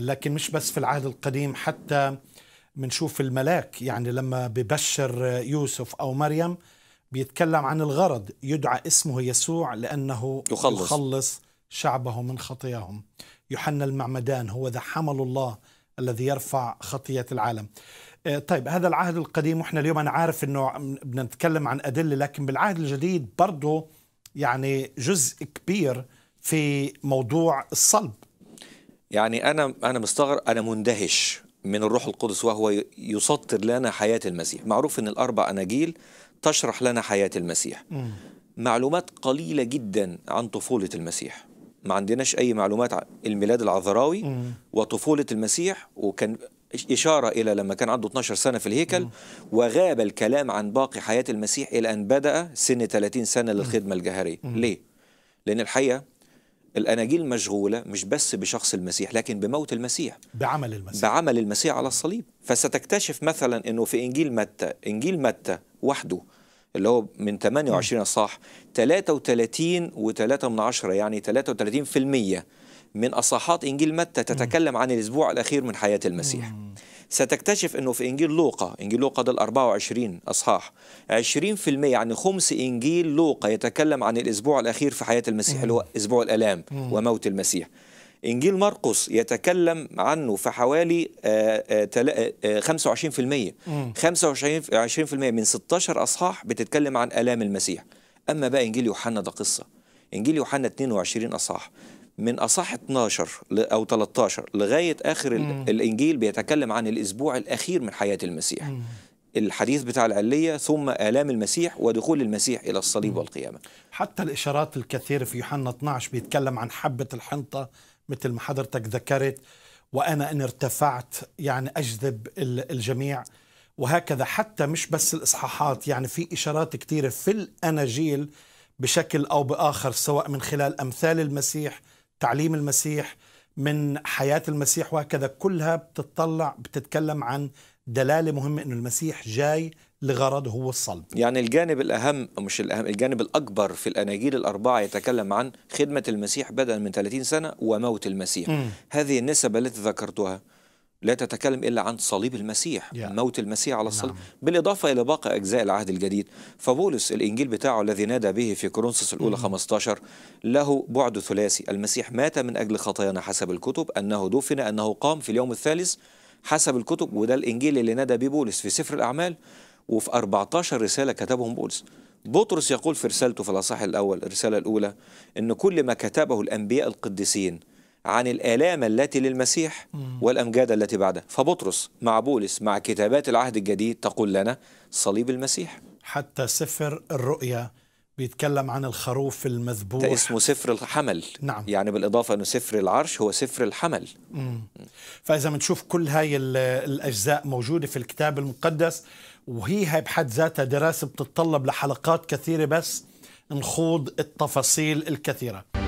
لكن مش بس في العهد القديم حتى بنشوف الملاك يعني لما ببشر يوسف أو مريم بيتكلم عن الغرض يدعى اسمه يسوع لأنه يخلص, يخلص شعبه من خطاياهم يوحنا المعمدان هو ذا حمل الله الذي يرفع خطية العالم آه، طيب هذا العهد القديم واحنا اليوم انا عارف انه بدنا نتكلم عن ادله لكن بالعهد الجديد برضه يعني جزء كبير في موضوع الصلب يعني أنا أنا مستغرب أنا مندهش من الروح القدس وهو يسطر لنا حياة المسيح معروف أن الأربع أناجيل تشرح لنا حياة المسيح معلومات قليلة جدا عن طفولة المسيح ما عندناش أي معلومات عن الميلاد العذراوي وطفولة المسيح وكان إشارة إلى لما كان عنده 12 سنة في الهيكل وغاب الكلام عن باقي حياة المسيح إلى أن بدأ سن 30 سنة للخدمة الجهرية ليه؟ لأن الحقيقة الاناجيل مشغوله مش بس بشخص المسيح لكن بموت المسيح بعمل المسيح بعمل المسيح على الصليب فستكتشف مثلا انه في انجيل متى انجيل متى وحده اللي هو من 28 صح 33 و3 من عشرة يعني 33% من أصحات إنجيل متى تتكلم عن الأسبوع الأخير من حياة المسيح ستكتشف أنه في إنجيل لوقا إنجيل لوقا ده ال 24 أصحاح 20% يعني خمس إنجيل لوقا يتكلم عن الأسبوع الأخير في حياة المسيح اللي هو أسبوع الألام وموت المسيح إنجيل مرقس يتكلم عنه في حوالي 25% آه، 25% آه، آه، من 16 أصحاح بتتكلم عن آلام المسيح أما بقى إنجيل يوحنا ده قصة إنجيل يوحنا 22 أصحاح من اصح 12 او 13 لغايه اخر مم. الانجيل بيتكلم عن الاسبوع الاخير من حياه المسيح مم. الحديث بتاع العلية ثم آلام المسيح ودخول المسيح إلى الصليب والقيامة حتى الإشارات الكثيرة في يوحنا 12 بيتكلم عن حبة الحنطة مثل ما حضرتك ذكرت وأنا إن ارتفعت يعني أجذب الجميع وهكذا حتى مش بس الإصحاحات يعني في إشارات كثيرة في الأناجيل بشكل أو بآخر سواء من خلال أمثال المسيح تعليم المسيح من حياة المسيح وهكذا كلها بتطلع بتتكلم عن دلالة مهمة أن المسيح جاي لغرض هو الصلب يعني الجانب الأهم مش الأهم الجانب الأكبر في الأناجيل الأربعة يتكلم عن خدمة المسيح بدلا من 30 سنة وموت المسيح م. هذه النسبة التي ذكرتها لا تتكلم إلا عن صليب المسيح yeah. موت المسيح على الصليب نعم. بالإضافة إلى باقي أجزاء العهد الجديد فبولس الإنجيل بتاعه الذي نادى به في كورنثوس الأولى مم. 15 له بعد ثلاثي المسيح مات من أجل خطايانا حسب الكتب أنه دفن أنه قام في اليوم الثالث حسب الكتب وده الإنجيل اللي نادى به بولس في سفر الأعمال وفي 14 رسالة كتبهم بولس بطرس يقول في رسالته في الأصحاح الأول الرسالة الأولى أن كل ما كتبه الأنبياء القديسين عن الآلام التي للمسيح والأمجاد التي بعدها فبطرس مع بولس مع كتابات العهد الجديد تقول لنا صليب المسيح حتى سفر الرؤيا بيتكلم عن الخروف المذبوح ده اسمه سفر الحمل نعم يعني بالإضافة أنه سفر العرش هو سفر الحمل مم. فإذا بنشوف كل هاي الأجزاء موجودة في الكتاب المقدس وهي هي بحد ذاتها دراسة بتتطلب لحلقات كثيرة بس نخوض التفاصيل الكثيرة